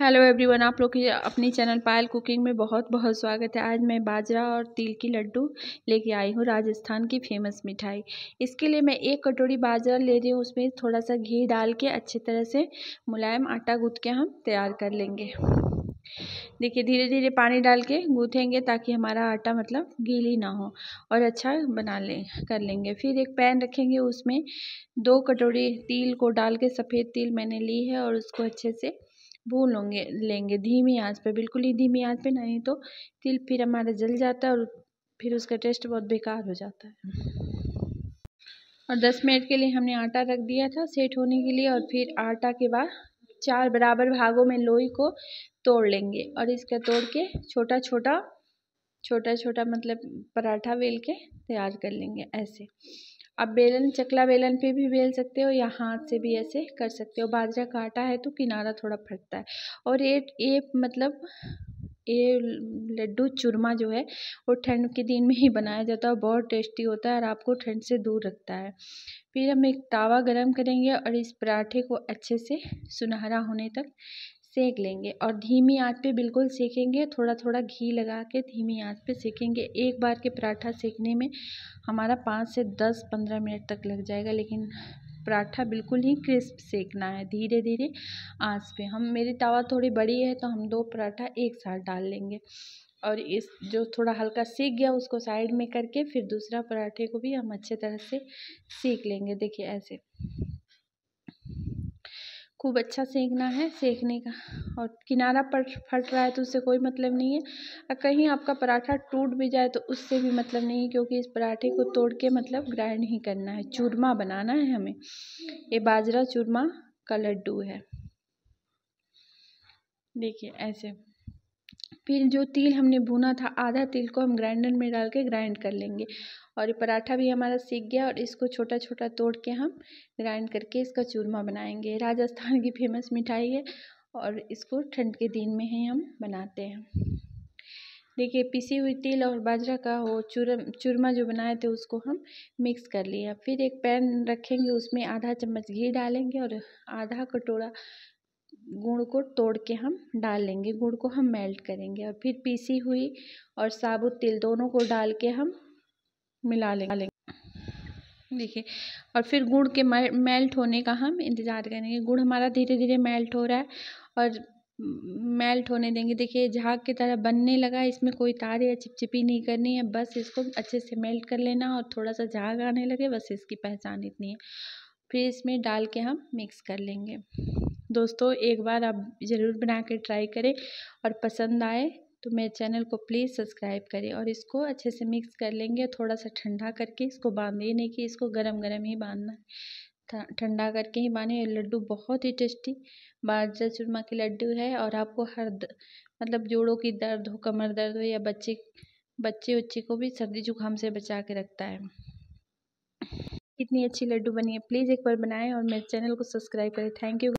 hello everyone आप लोग की अपनी चैनल पायल कुकिंग में बहुत बहुत स्वागत है आज मैं बाजरा और तिल की लड्डू लेके आई हूँ राजस्थान की फेमस मिठाई इसके लिए मैं एक कटोरी बाजरा ले रही हूँ उसमें थोड़ा सा घी डाल के अच्छी तरह से मुलायम आटा गूँथ के हम तैयार कर लेंगे देखिए धीरे धीरे पानी डाल के गूँथेंगे ताकि हमारा आटा मतलब गीली ना हो और अच्छा बना लें कर लेंगे फिर एक पैन रखेंगे उसमें दो कटोरी तिल को डाल के सफ़ेद तिल मैंने ली है और उसको अच्छे से भून लोंगे लेंगे धीमी आँच पे बिल्कुल ही धीमी आंच पे नहीं तो तिल फिर हमारा जल जाता है और फिर उसका टेस्ट बहुत बेकार हो जाता है और दस मिनट के लिए हमने आटा रख दिया था सेट होने के लिए और फिर आटा के बाद चार बराबर भागों में लोई को तोड़ लेंगे और इसका तोड़ के छोटा छोटा छोटा छोटा मतलब पराठा बेल के तैयार कर लेंगे ऐसे आप बेलन चकला बेलन पे भी बेल सकते हो या हाथ से भी ऐसे कर सकते हो बाजरा का आटा है तो किनारा थोड़ा फटता है और ये ये मतलब ये लड्डू चूरमा जो है वो ठंड के दिन में ही बनाया जाता है बहुत टेस्टी होता है और आपको ठंड से दूर रखता है फिर हम एक तावा गरम करेंगे और इस पराठे को अच्छे से सुनहरा होने तक सेक लेंगे और धीमी आंच पे बिल्कुल सेकेंगे थोड़ा थोड़ा घी लगा के धीमी आंच पे सेकेंगे एक बार के पराठा सेकने में हमारा पाँच से दस पंद्रह मिनट तक लग जाएगा लेकिन पराठा बिल्कुल ही क्रिस्प सेकना है धीरे धीरे आंच पे हम मेरी तवा थोड़ी बड़ी है तो हम दो पराठा एक साथ डाल लेंगे और इस जो थोड़ा हल्का सेक गया उसको साइड में करके फिर दूसरा पराठे को भी हम अच्छे तरह से सेक लेंगे देखिए ऐसे खूब अच्छा सेंकना है सेंकने का और किनारा पर फट रहा है तो उससे कोई मतलब नहीं है और कहीं आपका पराठा टूट भी जाए तो उससे भी मतलब नहीं है क्योंकि इस पराठे को तोड़ के मतलब ग्राइंड ही करना है चूरमा बनाना है हमें ये बाजरा चूरमा का लड्डू है देखिए ऐसे फिर जो तिल हमने भुना था आधा तिल को हम ग्राइंडर में डाल के ग्राइंड कर लेंगे और ये पराठा भी हमारा सीख गया और इसको छोटा छोटा तोड़ के हम ग्राइंड करके इसका चूरमा बनाएंगे राजस्थान की फेमस मिठाई है और इसको ठंड के दिन में ही हम बनाते हैं देखिए पिसी हुई तिल और बाजरा का वो चूरम चूरमा जो बनाए थे उसको हम मिक्स कर लिए फिर एक पैन रखेंगे उसमें आधा चम्मच घी डालेंगे और आधा कटोरा गुड़ को तोड़ के हम डाल लेंगे गुड़ को हम मेल्ट करेंगे और फिर पीसी हुई और साबुत तिल दोनों को डाल के हम मिला लेंगे देखिए और फिर गुड़ के मेल्ट होने का हम इंतज़ार करेंगे गुड़ हमारा धीरे धीरे मेल्ट हो रहा है और मेल्ट होने देंगे देखिए झाग की तरह बनने लगा इसमें कोई तार या चिपचिपी नहीं करनी है बस इसको अच्छे से मेल्ट कर लेना और थोड़ा सा झाग आने लगे बस इसकी पहचान इतनी है फिर इसमें डाल के हम मिक्स कर लेंगे दोस्तों एक बार आप ज़रूर बना के ट्राई करें और पसंद आए तो मेरे चैनल को प्लीज़ सब्सक्राइब करें और इसको अच्छे से मिक्स कर लेंगे थोड़ा सा ठंडा करके इसको बांधे नहीं कि इसको गरम गरम ही बांधना है ठंडा करके ही बांधे लड्डू बहुत ही टेस्टी बाजा चूरमा के लड्डू है और आपको हर द, मतलब जोड़ों की दर्द हो कमर दर्द हो या बच्चे बच्चे उच्चे को भी सर्दी जुकाम से बचा के रखता है इतनी अच्छी लड्डू बनी है प्लीज़ एक बार बनाएँ और मेरे चैनल को सब्सक्राइब करें थैंक यू